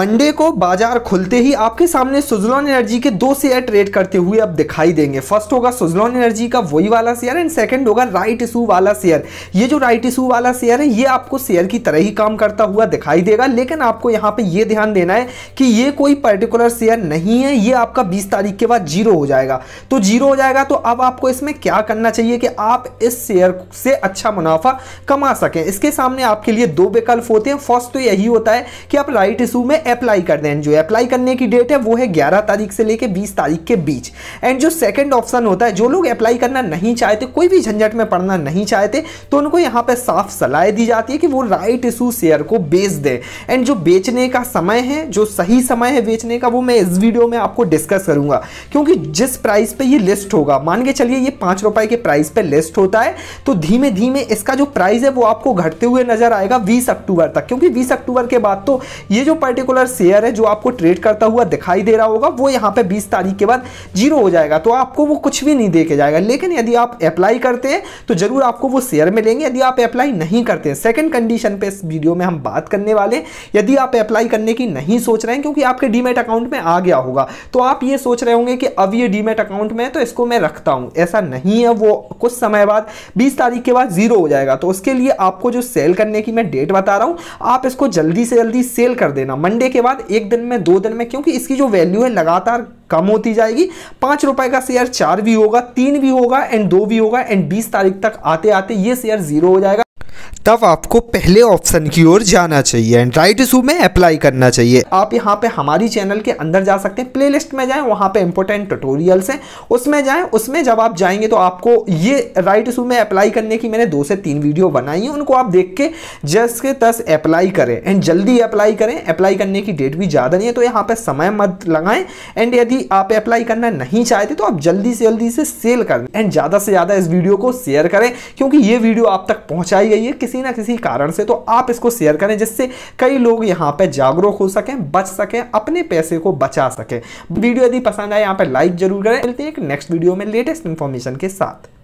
Monday को बाजार खुलते ही आपके सामने सुजलॉन एनर्जी के दो शेयर ट्रेड करते हुए अब दिखाई देंगे फर्स्ट होगा सुजलॉन एनर्जी का वही वाला शेयर एंड सेकंड होगा राइट इशू वाला शेयर ये जो राइट इशू वाला शेयर है ये आपको शेयर की तरह ही काम करता हुआ दिखाई देगा लेकिन आपको यहाँ पे ये ध्यान देना है कि ये कोई पर्टिकुलर शेयर नहीं है ये आपका बीस तारीख के बाद जीरो हो जाएगा तो जीरो हो जाएगा तो अब आपको इसमें क्या करना चाहिए कि आप इस शेयर से अच्छा मुनाफा कमा सकें इसके सामने आपके लिए दो विकल्प होते हैं फर्स्ट तो यही होता है कि आप राइट इशू में अप्लाई कर दें जो अप्लाई करने की डेट है वो है ग्यारह तारीख से लेकर बीस तारीख के बीच एंड जो सेकेंड ऑप्शन होता है जो लोग अप्लाई करना नहीं चाहते कोई भी झंझट में पढ़ना नहीं चाहते तो उनको यहाँ पर साफ सलाह दी जाती है कि वो राइट इशू शेयर को बेच दें एंड जो बेचने का समय है जो सही समय है बेचने का वो मैं इस वीडियो में आपको डिस्कस करूंगा क्योंकि जिस प्राइस पे ये लिस्ट होगा मान के चलिए ये पांच रुपए के प्राइस पे लिस्ट होता है तो धीमे धीमे इसका जो प्राइस है वो आपको घटते हुए नजर आएगा 20 अक्टूबर तक क्योंकि 20 अक्टूबर के बाद तो ये जो पर्टिकुलर डॉलर शेयर है जो आपको ट्रेड करता हुआ दिखाई दे रहा होगा वो यहाँ पे 20 तारीख के बाद जीरो हो जाएगा तो आपको वो कुछ भी नहीं दे के जाएगा लेकिन यदि आप अप्लाई करते हैं तो ज़रूर आपको वो शेयर मिलेंगे यदि आप अप्लाई नहीं करते हैं सेकेंड कंडीशन पर इस वीडियो में हम बात करने वाले यदि आप अप्लाई करने की नहीं सोच रहे हैं क्योंकि आपके डीमेट अकाउंट में आ गया होगा तो आप ये सोच रहे होंगे कि अब ये डीमेट अकाउंट में है तो इसको मैं रखता हूँ ऐसा नहीं है वो कुछ समय बाद बीस तारीख के बाद ज़ीरो हो जाएगा तो उसके लिए आपको जो सेल करने की मैं डेट बता रहा हूँ आप इसको जल्दी से जल्दी सेल कर देना मंडे डे के बाद एक दिन में दो दिन में क्योंकि इसकी जो वैल्यू है लगातार कम होती जाएगी पाँच रुपए का शेयर चार भी होगा तीन भी होगा एंड दो भी होगा एंड बीस तारीख तक आते आते ये शेयर जीरो हो जाएगा तब आपको पहले ऑप्शन की ओर जाना चाहिए एंड राइट इशू में अप्लाई करना चाहिए आप यहाँ पे हमारी चैनल के अंदर जा सकते हैं प्लेलिस्ट में जाएं वहाँ पे इंपॉर्टेंट ट्यूटोरियल्स हैं उसमें जाएं उसमें जब आप जाएंगे तो आपको ये राइट इशू में अप्लाई करने की मैंने दो से तीन वीडियो बनाई है उनको आप देख के जस के तस अप्लाई करें एंड जल्दी अप्लाई करें अप्लाई करने की डेट भी ज़्यादा नहीं है तो यहाँ पर समय मत लगाएं एंड यदि आप अप्लाई करना नहीं चाहते तो आप जल्दी से जल्दी से सेल करें एंड ज़्यादा से ज़्यादा इस वीडियो को शेयर करें क्योंकि ये वीडियो आप तक पहुँचाई गई है किस किसी ना किसी कारण से तो आप इसको शेयर करें जिससे कई लोग यहाँ पर जागरूक हो सकें बच सकें अपने पैसे को बचा सकें वीडियो यदि पसंद आए यहाँ पर लाइक जरूर करें मिलते हैं एक नेक्स्ट वीडियो में लेटेस्ट इन्फॉर्मेशन के साथ